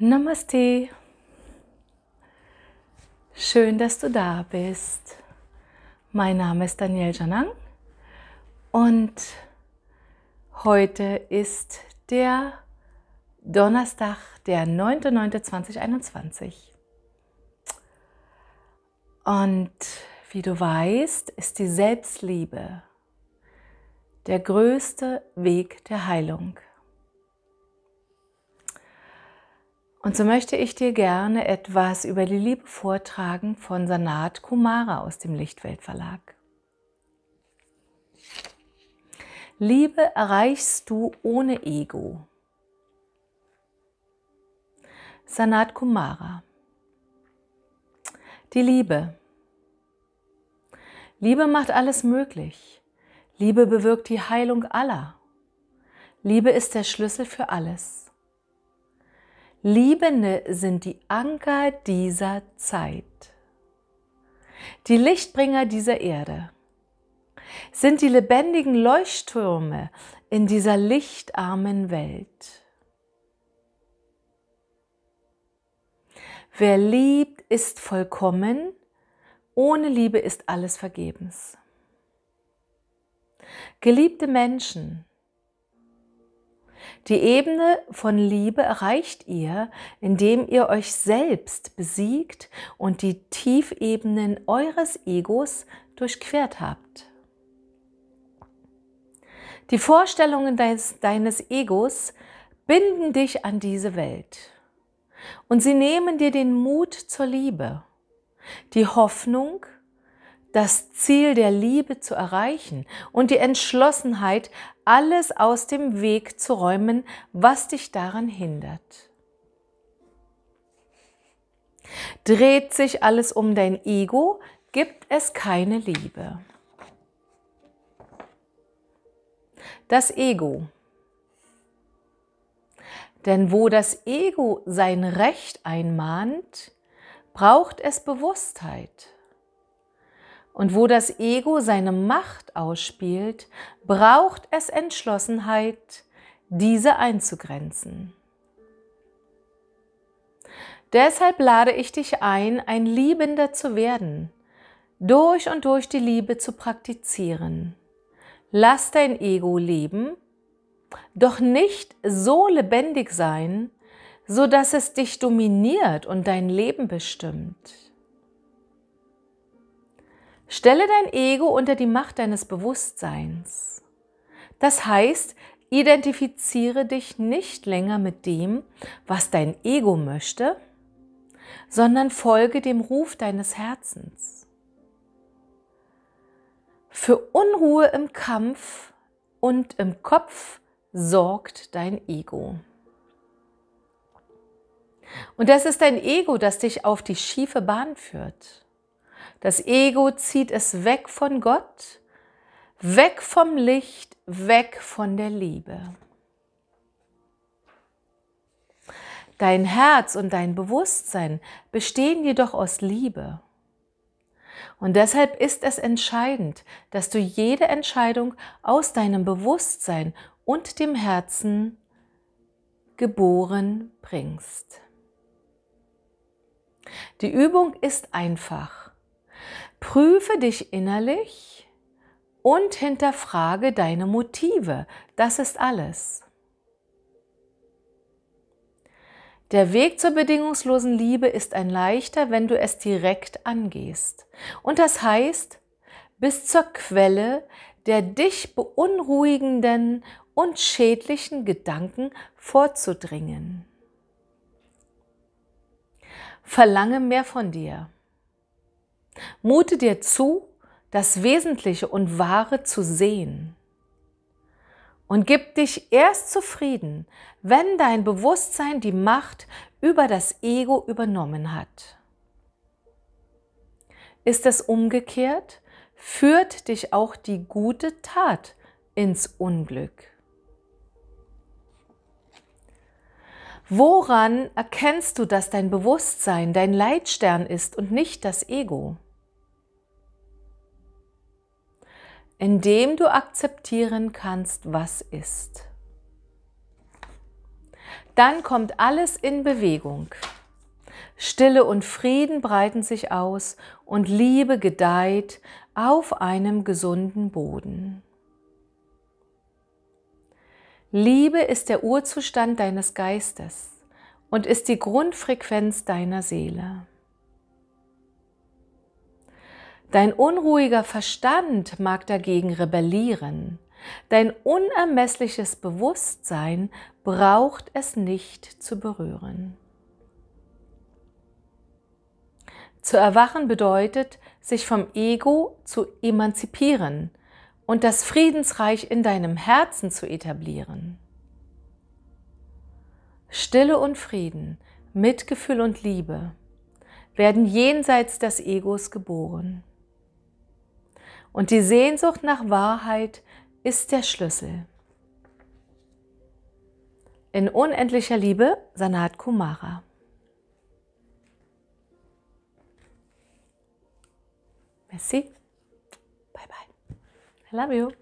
Namaste. Schön, dass du da bist. Mein Name ist Daniel Janang und heute ist der Donnerstag, der 9.9.2021. Und wie du weißt, ist die Selbstliebe der größte Weg der Heilung. Und so möchte ich dir gerne etwas über die Liebe vortragen von Sanat Kumara aus dem Lichtweltverlag. Liebe erreichst du ohne Ego. Sanat Kumara. Die Liebe. Liebe macht alles möglich. Liebe bewirkt die Heilung aller. Liebe ist der Schlüssel für alles. Liebende sind die Anker dieser Zeit, die Lichtbringer dieser Erde, sind die lebendigen Leuchttürme in dieser lichtarmen Welt. Wer liebt, ist vollkommen, ohne Liebe ist alles vergebens. Geliebte Menschen, die Ebene von Liebe erreicht ihr, indem ihr euch selbst besiegt und die Tiefebenen eures Egos durchquert habt. Die Vorstellungen deines, deines Egos binden dich an diese Welt und sie nehmen dir den Mut zur Liebe, die Hoffnung das Ziel der Liebe zu erreichen und die Entschlossenheit, alles aus dem Weg zu räumen, was dich daran hindert. Dreht sich alles um dein Ego, gibt es keine Liebe. Das Ego. Denn wo das Ego sein Recht einmahnt, braucht es Bewusstheit. Und wo das Ego seine Macht ausspielt, braucht es Entschlossenheit, diese einzugrenzen. Deshalb lade ich dich ein, ein Liebender zu werden, durch und durch die Liebe zu praktizieren. Lass dein Ego leben, doch nicht so lebendig sein, so dass es dich dominiert und dein Leben bestimmt. Stelle dein Ego unter die Macht deines Bewusstseins. Das heißt, identifiziere dich nicht länger mit dem, was dein Ego möchte, sondern folge dem Ruf deines Herzens. Für Unruhe im Kampf und im Kopf sorgt dein Ego. Und das ist dein Ego, das dich auf die schiefe Bahn führt. Das Ego zieht es weg von Gott, weg vom Licht, weg von der Liebe. Dein Herz und dein Bewusstsein bestehen jedoch aus Liebe. Und deshalb ist es entscheidend, dass du jede Entscheidung aus deinem Bewusstsein und dem Herzen geboren bringst. Die Übung ist einfach. Prüfe dich innerlich und hinterfrage deine Motive. Das ist alles. Der Weg zur bedingungslosen Liebe ist ein leichter, wenn du es direkt angehst. Und das heißt, bis zur Quelle der dich beunruhigenden und schädlichen Gedanken vorzudringen. Verlange mehr von dir. Mute dir zu, das Wesentliche und Wahre zu sehen. Und gib dich erst zufrieden, wenn dein Bewusstsein die Macht über das Ego übernommen hat. Ist es umgekehrt, führt dich auch die gute Tat ins Unglück. Woran erkennst du, dass dein Bewusstsein dein Leitstern ist und nicht das Ego? indem du akzeptieren kannst, was ist. Dann kommt alles in Bewegung. Stille und Frieden breiten sich aus und Liebe gedeiht auf einem gesunden Boden. Liebe ist der Urzustand deines Geistes und ist die Grundfrequenz deiner Seele. Dein unruhiger Verstand mag dagegen rebellieren. Dein unermessliches Bewusstsein braucht es nicht zu berühren. Zu erwachen bedeutet, sich vom Ego zu emanzipieren und das Friedensreich in deinem Herzen zu etablieren. Stille und Frieden, Mitgefühl und Liebe werden jenseits des Egos geboren. Und die Sehnsucht nach Wahrheit ist der Schlüssel. In unendlicher Liebe, Sanat Kumara. Merci. Bye bye. I love you.